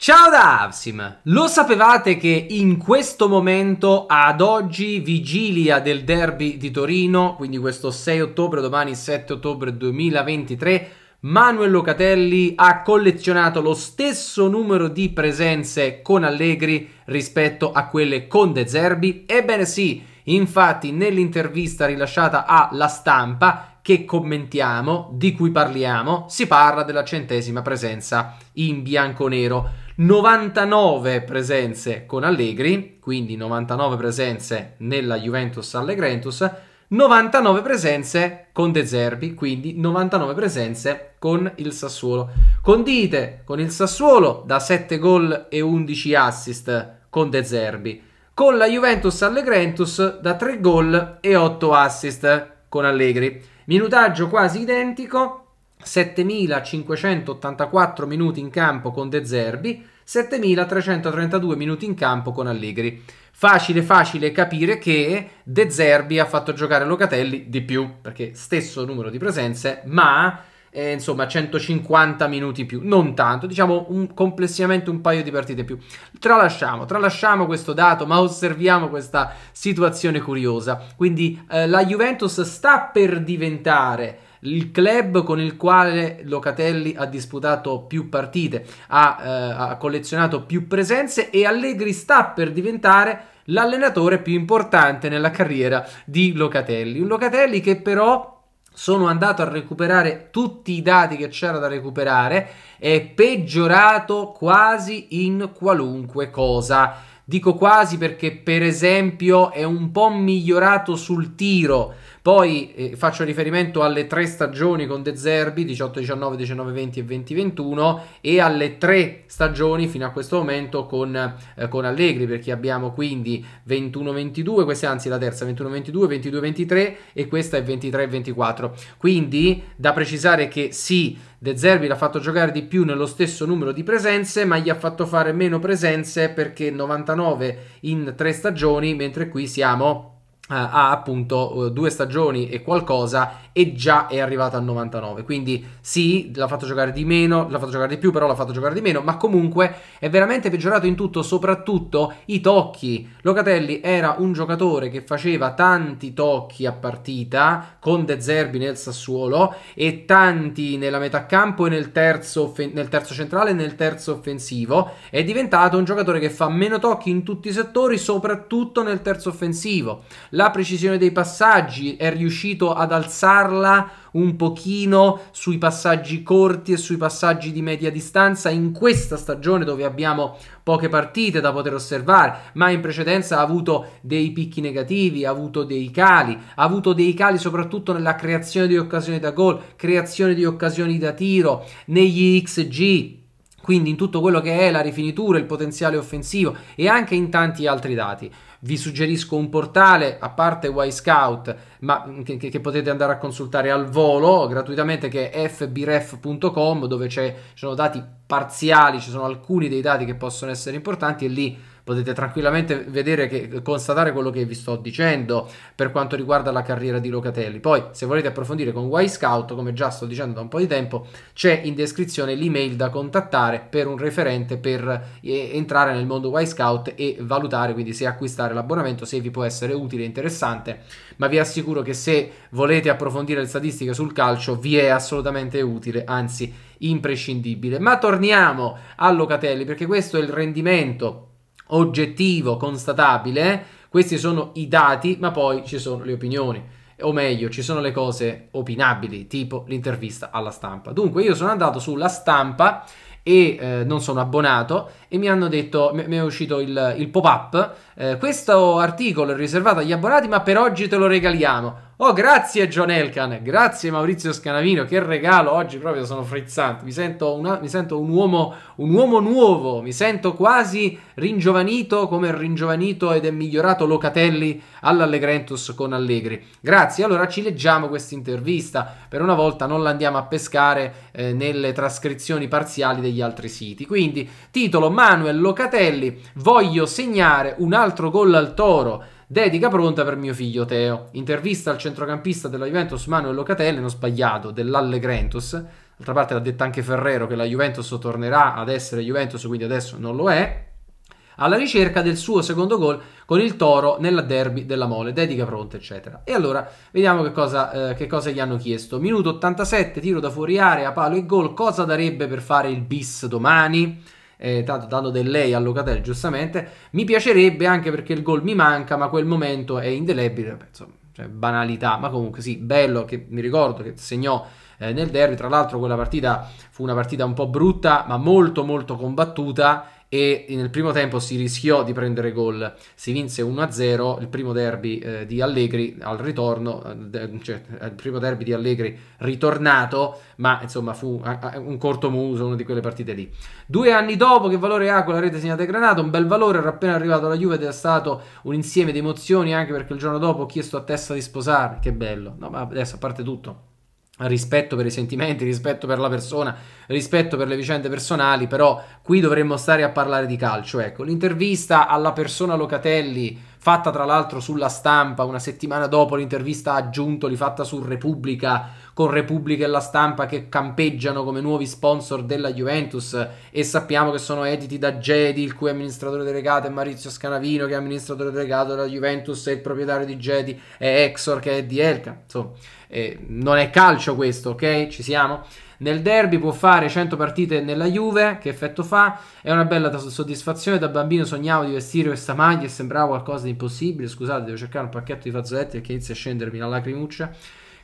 Ciao da Avsim! Lo sapevate che in questo momento, ad oggi, vigilia del derby di Torino, quindi questo 6 ottobre, domani 7 ottobre 2023, Manuel Locatelli ha collezionato lo stesso numero di presenze con Allegri rispetto a quelle con De Zerbi? Ebbene sì, infatti nell'intervista rilasciata a La Stampa che commentiamo, di cui parliamo, si parla della centesima presenza in bianco-nero. 99 presenze con Allegri, quindi 99 presenze nella Juventus Allegrentus, 99 presenze con De Zerbi, quindi 99 presenze con il Sassuolo. Condite con il Sassuolo da 7 gol e 11 assist con De Zerbi. Con la Juventus Allegrentus da 3 gol e 8 assist con Allegri. Minutaggio quasi identico, 7.584 minuti in campo con De Zerbi, 7.332 minuti in campo con Allegri. Facile, facile capire che De Zerbi ha fatto giocare Locatelli di più, perché stesso numero di presenze, ma eh, insomma 150 minuti in più, non tanto, diciamo un, complessivamente un paio di partite in più. Tralasciamo, tralasciamo questo dato, ma osserviamo questa situazione curiosa. Quindi eh, la Juventus sta per diventare il club con il quale Locatelli ha disputato più partite, ha, eh, ha collezionato più presenze e Allegri sta per diventare l'allenatore più importante nella carriera di Locatelli. Un Locatelli che però sono andato a recuperare tutti i dati che c'era da recuperare, è peggiorato quasi in qualunque cosa. Dico quasi perché per esempio è un po' migliorato sul tiro, poi eh, faccio riferimento alle tre stagioni con De Zerbi, 18-19, 19-20 e 20-21, e alle tre stagioni fino a questo momento con, eh, con Allegri, perché abbiamo quindi 21-22, questa è anzi la terza, 21-22, 22-23 e questa è 23-24. Quindi da precisare che sì, De Zerbi l'ha fatto giocare di più nello stesso numero di presenze, ma gli ha fatto fare meno presenze perché 99 in tre stagioni, mentre qui siamo eh, ha appunto eh, due stagioni e qualcosa e già è arrivato al 99 quindi sì l'ha fatto giocare di meno l'ha fatto giocare di più però l'ha fatto giocare di meno ma comunque è veramente peggiorato in tutto soprattutto i tocchi Locatelli era un giocatore che faceva tanti tocchi a partita con De Zerbi nel Sassuolo e tanti nella metà campo e nel terzo, nel terzo centrale e nel terzo offensivo è diventato un giocatore che fa meno tocchi in tutti i settori soprattutto nel terzo offensivo la precisione dei passaggi, è riuscito ad alzarla un pochino sui passaggi corti e sui passaggi di media distanza in questa stagione dove abbiamo poche partite da poter osservare, ma in precedenza ha avuto dei picchi negativi, ha avuto dei cali, ha avuto dei cali soprattutto nella creazione di occasioni da gol, creazione di occasioni da tiro, negli XG, quindi in tutto quello che è la rifinitura, il potenziale offensivo e anche in tanti altri dati. Vi suggerisco un portale, a parte Y Scout, ma mm, che, che, potete andare a consultare al volo gratuitamente, che è fbref.com, dove ci sono dati parziali, ci sono alcuni dei dati che possono essere importanti e lì potete tranquillamente vedere che constatare quello che vi sto dicendo per quanto riguarda la carriera di Locatelli. Poi, se volete approfondire con Y Scout, come già sto dicendo da un po' di tempo, c'è in descrizione l'email da contattare per un referente per eh, entrare nel mondo Y Scout e valutare quindi se acquistare l'abbonamento, se vi può essere utile e interessante. Ma vi assicuro che se volete approfondire le statistiche sul calcio, vi è assolutamente utile, anzi imprescindibile. Ma torniamo a Locatelli perché questo è il rendimento oggettivo, constatabile. Questi sono i dati, ma poi ci sono le opinioni. O meglio, ci sono le cose opinabili, tipo l'intervista alla stampa. Dunque, io sono andato sulla stampa e eh, non sono abbonato e mi hanno detto, mi, mi è uscito il, il pop-up, eh, questo articolo è riservato agli abbonati ma per oggi te lo regaliamo. Oh, grazie John Elkan, grazie Maurizio Scanavino, che regalo, oggi proprio sono frizzante, mi sento, una, mi sento un, uomo, un, uomo, nuovo, mi sento quasi ringiovanito come ringiovanito ed è migliorato Locatelli all'Allegrentus con Allegri. Grazie, allora ci leggiamo questa intervista, per una volta non la andiamo a pescare eh, nelle trascrizioni parziali degli altri siti. Quindi, titolo Manuel Locatelli, voglio segnare un altro gol al Toro Dedica pronta per mio figlio Teo. Intervista al centrocampista della Juventus Manuel Locatelli, non sbagliato, dell'Allegrentus. D'altra parte l'ha detta anche Ferrero che la Juventus tornerà ad essere Juventus, quindi adesso non lo è. Alla ricerca del suo secondo gol con il Toro nella derby della Mole, dedica pronta, eccetera. E allora vediamo che cosa, eh, che cosa gli hanno chiesto. Minuto 87, tiro da fuori area, palo e gol. Cosa darebbe per fare il bis domani? eh, tanto dando del lei a Locatelli giustamente, mi piacerebbe anche perché il gol mi manca, ma quel momento è indelebile, insomma, cioè, banalità, ma comunque sì, bello che mi ricordo che segnò eh, nel derby, tra l'altro quella partita fu una partita un po' brutta, ma molto molto combattuta e nel primo tempo si rischiò di prendere gol, si vinse 1-0, il primo derby eh, di Allegri al ritorno, eh, cioè il primo derby di Allegri ritornato, ma insomma fu eh, eh, un corto muso, una di quelle partite lì. Due anni dopo, che valore ha quella rete segnata da Granata? Un bel valore, era appena arrivato alla Juve ed è stato un insieme di emozioni anche perché il giorno dopo ho chiesto a Tessa di sposare, che bello, no ma adesso a parte tutto rispetto per i sentimenti, rispetto per la persona, rispetto per le vicende personali, però qui dovremmo stare a parlare di calcio. Ecco, l'intervista alla persona Locatelli fatta tra l'altro sulla stampa una settimana dopo l'intervista a Giuntoli fatta su Repubblica, con Repubblica e la stampa che campeggiano come nuovi sponsor della Juventus e sappiamo che sono editi da Jedi, il cui amministratore delegato è Maurizio Scanavino, che è amministratore delegato della Juventus e il proprietario di Jedi è Exor, che è di Elka. Insomma, eh, non è calcio questo, ok? Ci siamo? Nel derby può fare 100 partite nella Juve, che effetto fa? È una bella soddisfazione, da bambino sognavo di vestire questa maglia e sembrava qualcosa di impossibile. Scusate, devo cercare un pacchetto di fazzoletti perché inizia a scendermi la lacrimuccia.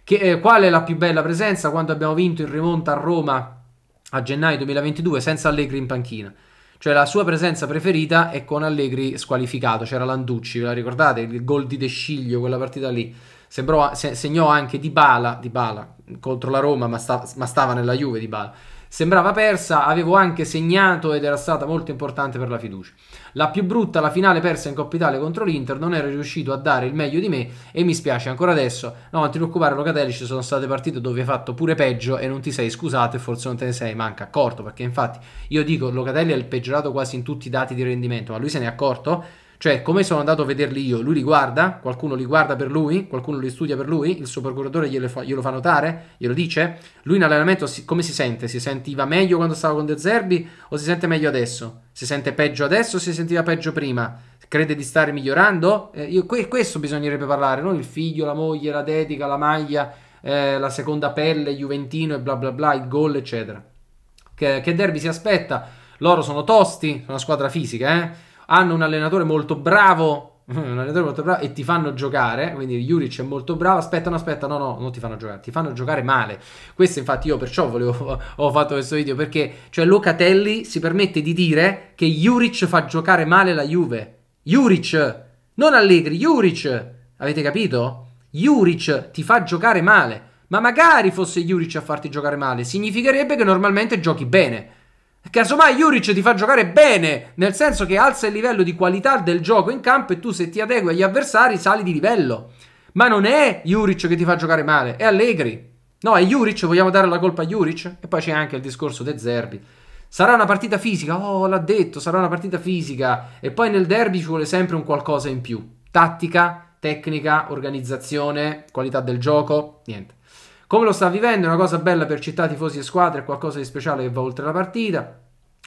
Che, eh, qual è la più bella presenza quando abbiamo vinto il rimonta a Roma a gennaio 2022 senza Allegri in panchina? cioè la sua presenza preferita è con Allegri squalificato, c'era Landucci, ve la ricordate? Il gol di De Sciglio, quella partita lì. Sembrò, se, segnò anche di Bala, di Bala contro la Roma, ma, sta, ma stava nella Juve di Bala. Sembrava persa, avevo anche segnato ed era stata molto importante per la fiducia. La più brutta, la finale persa in Coppa Italia contro l'Inter, non ero riuscito a dare il meglio di me e mi spiace ancora adesso. No, non ti preoccupare, Locatelli, ci sono state partite dove hai fatto pure peggio e non ti sei scusato e forse non te ne sei manca accorto, perché infatti io dico Locatelli è il peggiorato quasi in tutti i dati di rendimento, ma lui se ne è accorto? Cioè, come sono andato a vederli io, lui li guarda, qualcuno li guarda per lui, qualcuno li studia per lui, il suo procuratore glielo fa, glielo fa notare, glielo dice. Lui in allenamento si, come si sente? Si sentiva meglio quando stava con De Zerbi o si sente meglio adesso? Si sente peggio adesso o si sentiva peggio prima? Crede di stare migliorando? Eh, io, questo bisognerebbe parlare, non il figlio, la moglie, la dedica, la maglia, eh, la seconda pelle, Juventino e bla bla bla, il gol, eccetera. Che, che derby si aspetta? Loro sono tosti, sono una squadra fisica, eh? hanno un allenatore molto bravo, un allenatore molto bravo e ti fanno giocare, quindi Juric è molto bravo, aspetta, no, aspetta, no, no, non ti fanno giocare, ti fanno giocare male. Questo infatti io perciò volevo, ho fatto questo video, perché cioè Locatelli si permette di dire che Juric fa giocare male la Juve. Juric, non Allegri, Juric, avete capito? Juric ti fa giocare male. Ma magari fosse Juric a farti giocare male, significherebbe che normalmente giochi bene. Casomai Juric ti fa giocare bene, nel senso che alza il livello di qualità del gioco in campo e tu se ti adegui agli avversari sali di livello. Ma non è Juric che ti fa giocare male, è Allegri. No, è Juric, vogliamo dare la colpa a Juric? E poi c'è anche il discorso De Zerbi. Sarà una partita fisica, oh l'ha detto, sarà una partita fisica. E poi nel derby ci vuole sempre un qualcosa in più. Tattica, tecnica, organizzazione, qualità del gioco, niente. Come lo sta vivendo è una cosa bella per città, tifosi e squadre, è qualcosa di speciale che va oltre la partita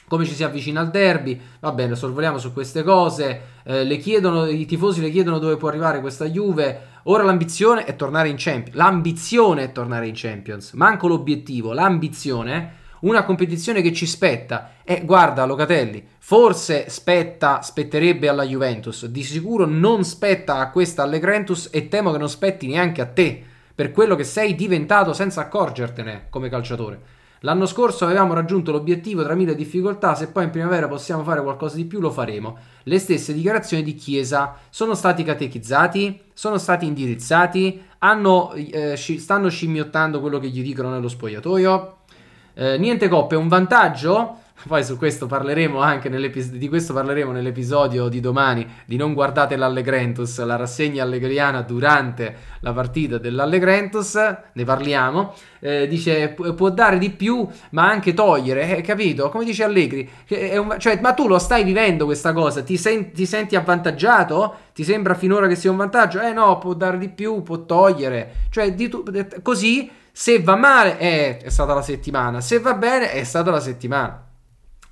come ci si avvicina al derby. Va bene, sorvoliamo su queste cose. Eh, chiedono, I tifosi le chiedono dove può arrivare questa Juve. Ora l'ambizione è tornare in Champions. L'ambizione è tornare in Champions. Manco l'obiettivo, l'ambizione. Una competizione che ci spetta. E guarda, Locatelli, forse spetta, spetterebbe alla Juventus. Di sicuro non spetta a questa Allegrentus e temo che non spetti neanche a te. Per quello che sei diventato senza accorgertene come calciatore. L'anno scorso avevamo raggiunto l'obiettivo tra mille difficoltà, se poi in primavera possiamo fare qualcosa di più lo faremo. Le stesse dichiarazioni di Chiesa sono stati catechizzati, sono stati indirizzati, hanno, eh, stanno scimmiottando quello che gli dicono nello spogliatoio. Eh, niente coppe, un vantaggio? Poi su questo parleremo anche di questo parleremo nell'episodio di domani di non guardate l'Allegrentus, la rassegna allegriana durante la partita dell'Allegrentus, ne parliamo. Eh, dice può dare di più, ma anche togliere, eh, capito? Come dice Allegri, un, cioè, ma tu lo stai vivendo questa cosa, ti, sen- ti senti avvantaggiato? Ti sembra finora che sia un vantaggio? Eh no, può dare di più, può togliere. Cioè, tu- così se va male eh, è stata la settimana, se va bene è stata la settimana.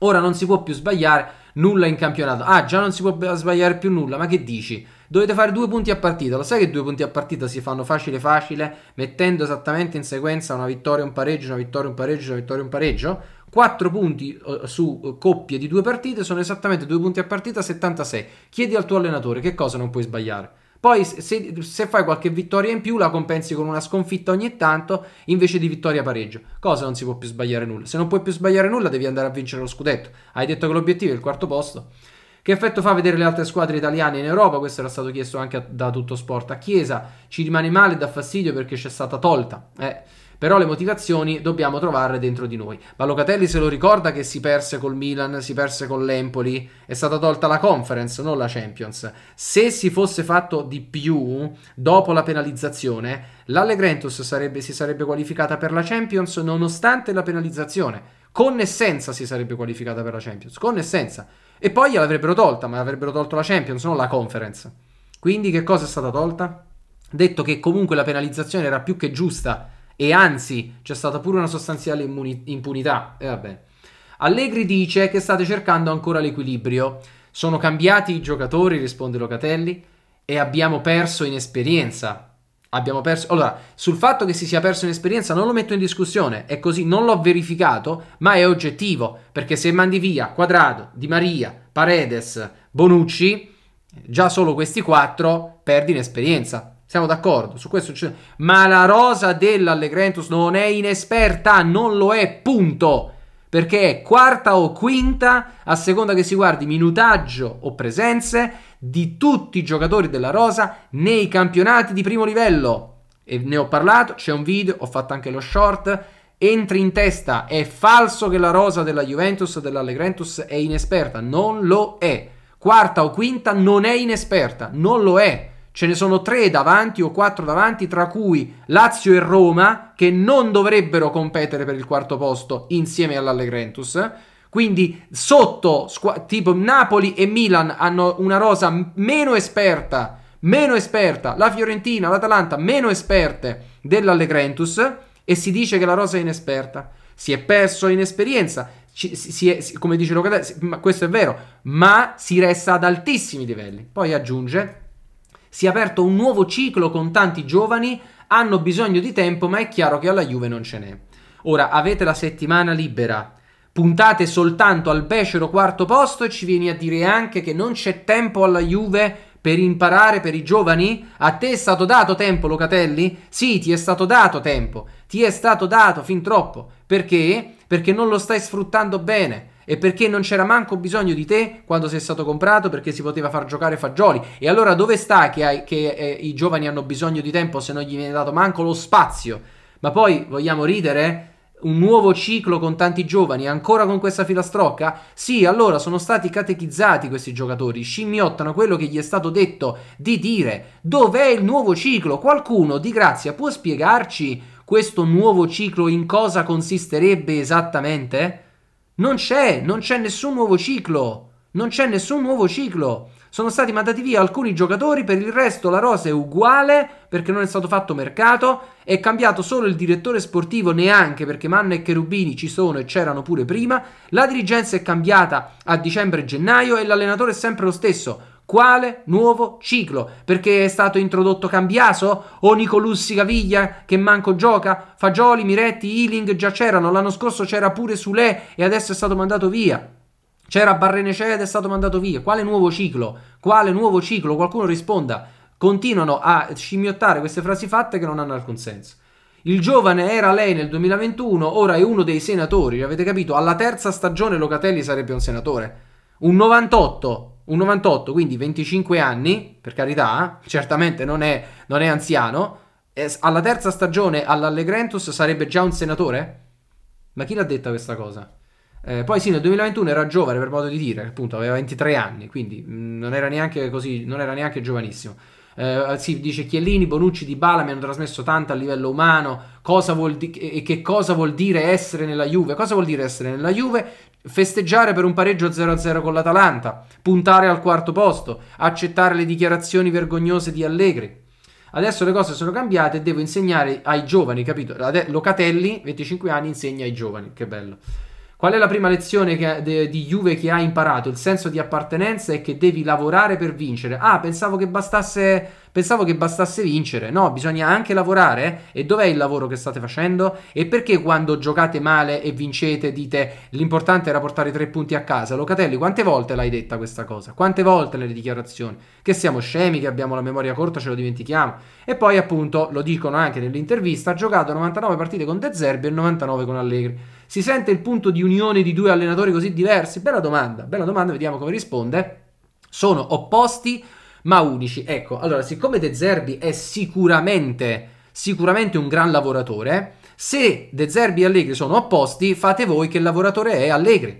Ora non si può più sbagliare nulla in campionato. Ah, già non si può sbagliare più nulla, ma che dici? Dovete fare due punti a partita. Lo sai che due punti a partita si fanno facile facile, mettendo esattamente in sequenza una vittoria, un pareggio, una vittoria, un pareggio, una vittoria, un pareggio? Quattro punti eh, su coppie di due partite sono esattamente due punti a partita 76. Chiedi al tuo allenatore che cosa non puoi sbagliare. Poi se, se, fai qualche vittoria in più la compensi con una sconfitta ogni tanto invece di vittoria pareggio, cosa non si può più sbagliare nulla. Se non puoi più sbagliare nulla devi andare a vincere lo scudetto. Hai detto che l'obiettivo è il quarto posto. Che effetto fa vedere le altre squadre italiane in Europa? Questo era stato chiesto anche da tutto sport a Chiesa. Ci rimane male, dà fastidio perché c'è stata tolta. Eh però le motivazioni dobbiamo trovarle dentro di noi. Ma Locatelli se lo ricorda che si perse col Milan, si perse con l'Empoli, è stata tolta la conference, non la Champions. Se si fosse fatto di più dopo la penalizzazione, l'Allegrentus sarebbe, si sarebbe qualificata per la Champions nonostante la penalizzazione. Con essenza si sarebbe qualificata per la Champions, con essenza. E poi gliel'avrebbero tolta, ma avrebbero tolto la Champions, non la conference. Quindi che cosa è stata tolta? Detto che comunque la penalizzazione era più che giusta e anzi, c'è stata pure una sostanziale immuni- impunità. E eh, vabbè. Allegri dice che state cercando ancora l'equilibrio. Sono cambiati i giocatori, risponde Locatelli, e abbiamo perso in esperienza. Abbiamo perso. Allora, sul fatto che si sia perso in esperienza non lo metto in discussione, è così, non l'ho verificato, ma è oggettivo, perché se mandi via Quadrado, Di Maria, Paredes, Bonucci, già solo questi quattro perdi in esperienza. Siamo d'accordo, su questo Ma la rosa dell'Allegrentus non è inesperta, non lo è, punto. Perché è quarta o quinta, a seconda che si guardi minutaggio o presenze, di tutti i giocatori della rosa nei campionati di primo livello. E ne ho parlato, c'è un video, ho fatto anche lo short. Entri in testa, è falso che la rosa della Juventus, o dell'Allegrentus, è inesperta. Non lo è. Quarta o quinta non è inesperta, non lo è ce ne sono tre davanti o quattro davanti, tra cui Lazio e Roma, che non dovrebbero competere per il quarto posto insieme all'Allegrentus. Quindi sotto, tipo Napoli e Milan hanno una rosa meno esperta, meno esperta, la Fiorentina, l'Atalanta meno esperte dell'Allegrentus e si dice che la rosa è inesperta. Si è perso in esperienza, ci, si è, come dice Locatelli, questo è vero, ma si resta ad altissimi livelli. Poi aggiunge si è aperto un nuovo ciclo con tanti giovani, hanno bisogno di tempo, ma è chiaro che alla Juve non ce n'è. Ora avete la settimana libera, puntate soltanto al becero quarto posto e ci vieni a dire anche che non c'è tempo alla Juve per imparare per i giovani? A te è stato dato tempo, Locatelli? Sì, ti è stato dato tempo, ti è stato dato fin troppo. Perché? Perché non lo stai sfruttando bene e perché non c'era manco bisogno di te quando sei stato comprato perché si poteva far giocare fagioli. E allora dove sta che, hai, che eh, i giovani hanno bisogno di tempo se non gli viene dato manco lo spazio? Ma poi vogliamo ridere? un nuovo ciclo con tanti giovani, ancora con questa filastrocca? Sì, allora sono stati catechizzati questi giocatori, scimmiottano quello che gli è stato detto di dire. Dov'è il nuovo ciclo? Qualcuno di grazia può spiegarci questo nuovo ciclo in cosa consisterebbe esattamente? Non c'è, non c'è nessun nuovo ciclo. Non c'è nessun nuovo ciclo. Sono stati mandati via alcuni giocatori, per il resto la rosa è uguale perché non è stato fatto mercato, è cambiato solo il direttore sportivo neanche perché Manno e Cherubini ci sono e c'erano pure prima, la dirigenza è cambiata a dicembre e gennaio e l'allenatore è sempre lo stesso. Quale nuovo ciclo? Perché è stato introdotto Cambiaso? O Nicolussi Caviglia che manco gioca? Fagioli, Miretti, Ealing già c'erano. L'anno scorso c'era pure Sule e adesso è stato mandato via. C'era Barrenecea ed è stato mandato via. Quale nuovo ciclo? Quale nuovo ciclo? Qualcuno risponda. Continuano a scimmiottare queste frasi fatte che non hanno alcun senso. Il giovane era lei nel 2021, ora è uno dei senatori, avete capito? Alla terza stagione Locatelli sarebbe un senatore. Un 98 un 98, quindi 25 anni, per carità, eh. certamente non è, non è anziano, alla terza stagione all'Allegrentus sarebbe già un senatore? Ma chi l'ha detta questa cosa? Eh, poi sì, nel 2021 era giovane per modo di dire, appunto aveva 23 anni, quindi mh, mm, non era neanche così, non era neanche giovanissimo eh, si dice Chiellini, Bonucci, Di Bala mi hanno trasmesso tanto a livello umano cosa vuol di- e che cosa vuol dire essere nella Juve. Cosa vuol dire essere nella Juve? Festeggiare per un pareggio 0-0 con l'Atalanta, puntare al quarto posto, accettare le dichiarazioni vergognose di Allegri. Adesso le cose sono cambiate e devo insegnare ai giovani, capito? Locatelli, 25 anni, insegna ai giovani, che bello. Qual è la prima lezione che, de, di Juve che hai imparato? Il senso di appartenenza e che devi lavorare per vincere. Ah, pensavo che bastasse, pensavo che bastasse vincere. No, bisogna anche lavorare. E dov'è il lavoro che state facendo? E perché quando giocate male e vincete dite l'importante era portare tre punti a casa? Locatelli, quante volte l'hai detta questa cosa? Quante volte nelle dichiarazioni? Che siamo scemi, che abbiamo la memoria corta, ce lo dimentichiamo. E poi appunto, lo dicono anche nell'intervista, ha giocato 99 partite con De Zerbi e 99 con Allegri. Si sente il punto di unione di due allenatori così diversi? Bella domanda, bella domanda, vediamo come risponde. Sono opposti ma unici. Ecco, allora, siccome De Zerbi è sicuramente, sicuramente un gran lavoratore, se De Zerbi e Allegri sono opposti, fate voi che il lavoratore è Allegri.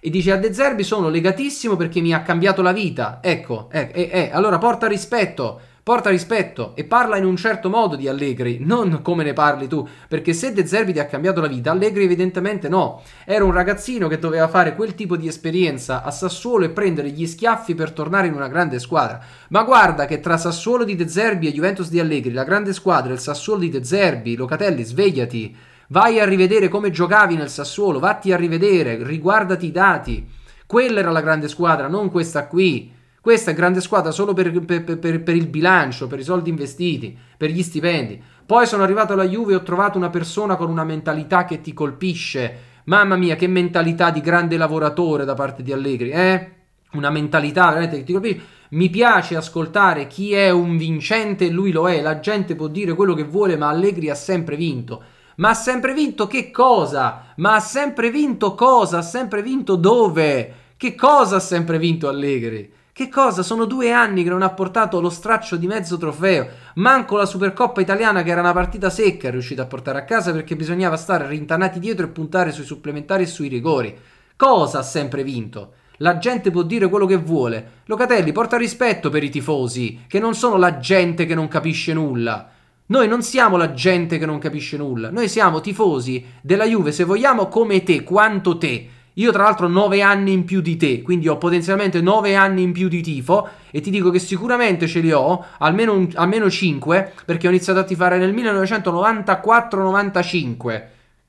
E dice a De Zerbi sono legatissimo perché mi ha cambiato la vita. Ecco, eh, eh, eh. allora porta rispetto porta rispetto e parla in un certo modo di Allegri, non come ne parli tu, perché se De Zerbi ti ha cambiato la vita, Allegri evidentemente no. Era un ragazzino che doveva fare quel tipo di esperienza a Sassuolo e prendere gli schiaffi per tornare in una grande squadra. Ma guarda che tra Sassuolo di De Zerbi e Juventus di Allegri, la grande squadra il Sassuolo di De Zerbi, Locatelli, svegliati. Vai a rivedere come giocavi nel Sassuolo, vatti a rivedere, riguardati i dati. Quella era la grande squadra, non questa qui. Questa è grande squadra solo per, per, per, per, il bilancio, per i soldi investiti, per gli stipendi. Poi sono arrivato alla Juve e ho trovato una persona con una mentalità che ti colpisce. Mamma mia, che mentalità di grande lavoratore da parte di Allegri, eh? Una mentalità veramente che ti colpisce. Mi piace ascoltare chi è un vincente, e lui lo è. La gente può dire quello che vuole, ma Allegri ha sempre vinto. Ma ha sempre vinto che cosa? Ma ha sempre vinto cosa? Ha sempre vinto dove? Che cosa ha sempre vinto Allegri? Che cosa? Sono due anni che non ha portato lo straccio di mezzo trofeo. Manco la Supercoppa italiana, che era una partita secca, è riuscita a portare a casa perché bisognava stare rintanati dietro e puntare sui supplementari e sui rigori. Cosa ha sempre vinto? La gente può dire quello che vuole. Locatelli, porta rispetto per i tifosi, che non sono la gente che non capisce nulla. Noi non siamo la gente che non capisce nulla, noi siamo tifosi della Juve, se vogliamo, come te, quanto te io tra l'altro ho 9 anni in più di te, quindi ho potenzialmente 9 anni in più di tifo e ti dico che sicuramente ce li ho, almeno, un, almeno 5, perché ho iniziato a tifare nel 1994-95.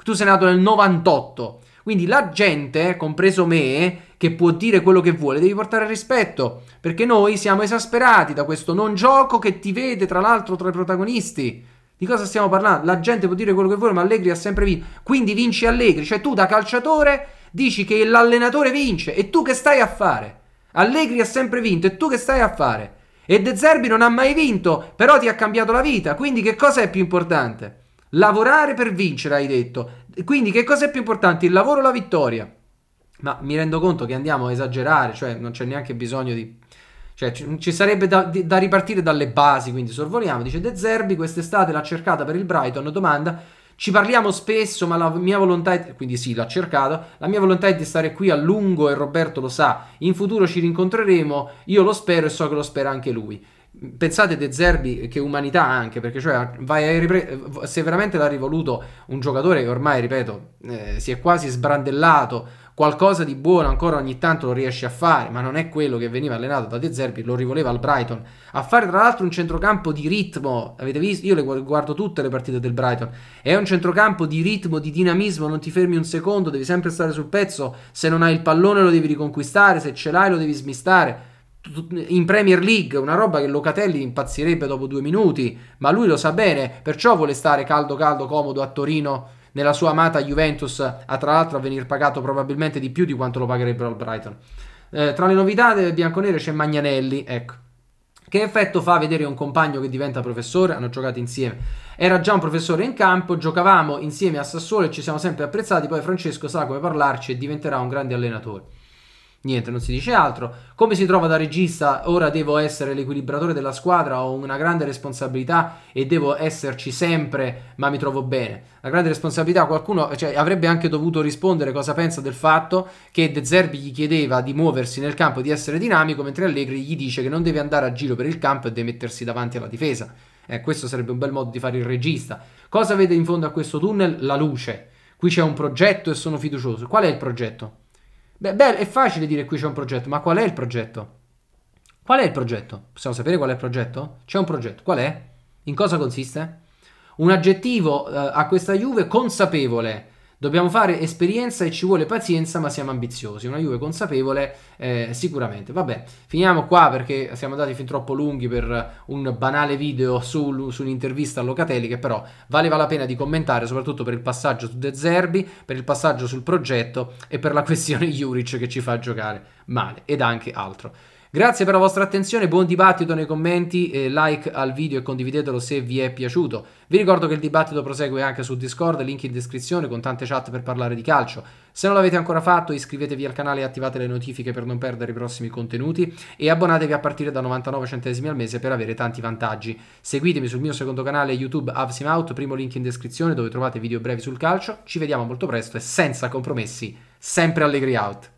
Tu sei nato nel 98. Quindi la gente, compreso me, che può dire quello che vuole, devi portare rispetto, perché noi siamo esasperati da questo non gioco che ti vede tra l'altro tra i protagonisti. Di cosa stiamo parlando? La gente può dire quello che vuole, ma Allegri ha sempre vinto. Quindi vinci Allegri, cioè tu da calciatore Dici che l'allenatore vince e tu che stai a fare? Allegri ha sempre vinto e tu che stai a fare? E De Zerbi non ha mai vinto, però ti ha cambiato la vita, quindi che cosa è più importante? Lavorare per vincere, hai detto. Quindi che cosa è più importante, il lavoro o la vittoria? Ma mi rendo conto che andiamo a esagerare, cioè non c'è neanche bisogno di... Cioè, ci sarebbe da, da ripartire dalle basi, quindi sorvoliamo. Dice De Zerbi, quest'estate l'ha cercata per il Brighton, domanda ci parliamo spesso, ma la mia volontà è... quindi sì, l'ha cercato. La mia volontà è di stare qui a lungo e Roberto lo sa. In futuro ci rincontreremo, io lo spero e so che lo spera anche lui. Pensate De Zerbi che umanità anche, perché cioè ripre- se veramente l'ha rivoluto un giocatore che ormai, ripeto, eh, si è quasi sbrandellato qualcosa di buono ancora ogni tanto lo riesce a fare, ma non è quello che veniva allenato da De Zerbi, lo rivoleva al Brighton. A fare tra l'altro un centrocampo di ritmo, avete visto? Io le guardo tutte le partite del Brighton. È un centrocampo di ritmo, di dinamismo, non ti fermi un secondo, devi sempre stare sul pezzo, se non hai il pallone lo devi riconquistare, se ce l'hai lo devi smistare in Premier League, una roba che Locatelli impazzirebbe dopo due minuti, ma lui lo sa bene, perciò vuole stare caldo caldo comodo a Torino nella sua amata Juventus ha tra l'altro a venire pagato probabilmente di più di quanto lo pagherebbero al Brighton. Eh, tra le novità del bianconero c'è Magnanelli, ecco. Che effetto fa vedere un compagno che diventa professore? Hanno giocato insieme. Era già un professore in campo, giocavamo insieme a Sassuolo e ci siamo sempre apprezzati, poi Francesco sa come parlarci e diventerà un grande allenatore. Niente, non si dice altro. Come si trova da regista? Ora devo essere l'equilibratore della squadra, ho una grande responsabilità e devo esserci sempre, ma mi trovo bene. La grande responsabilità, qualcuno cioè, avrebbe anche dovuto rispondere cosa pensa del fatto che De Zerbi gli chiedeva di muoversi nel campo, e di essere dinamico, mentre Allegri gli dice che non deve andare a giro per il campo e deve mettersi davanti alla difesa. Eh, questo sarebbe un bel modo di fare il regista. Cosa vede in fondo a questo tunnel? La luce. Qui c'è un progetto e sono fiducioso. Qual è il progetto? Beh, beh, è facile dire qui c'è un progetto, ma qual è il progetto? Qual è il progetto? Possiamo sapere qual è il progetto? C'è un progetto, qual è? In cosa consiste? Un aggettivo eh, a questa Juve consapevole Dobbiamo fare esperienza e ci vuole pazienza, ma siamo ambiziosi. Una Juve consapevole, eh, sicuramente. Vabbè, finiamo qua perché siamo andati fin troppo lunghi per un banale video su, su un'intervista a Locatelli, che però valeva la pena di commentare, soprattutto per il passaggio su De Zerbi, per il passaggio sul progetto e per la questione Juric che ci fa giocare male ed anche altro. Grazie per la vostra attenzione, buon dibattito nei commenti, eh, like al video e condividetelo se vi è piaciuto. Vi ricordo che il dibattito prosegue anche su Discord, link in descrizione con tante chat per parlare di calcio. Se non l'avete ancora fatto iscrivetevi al canale e attivate le notifiche per non perdere i prossimi contenuti e abbonatevi a partire da 99 centesimi al mese per avere tanti vantaggi. Seguitemi sul mio secondo canale YouTube Avsimout, primo link in descrizione dove trovate video brevi sul calcio. Ci vediamo molto presto e senza compromessi, sempre Allegri Out.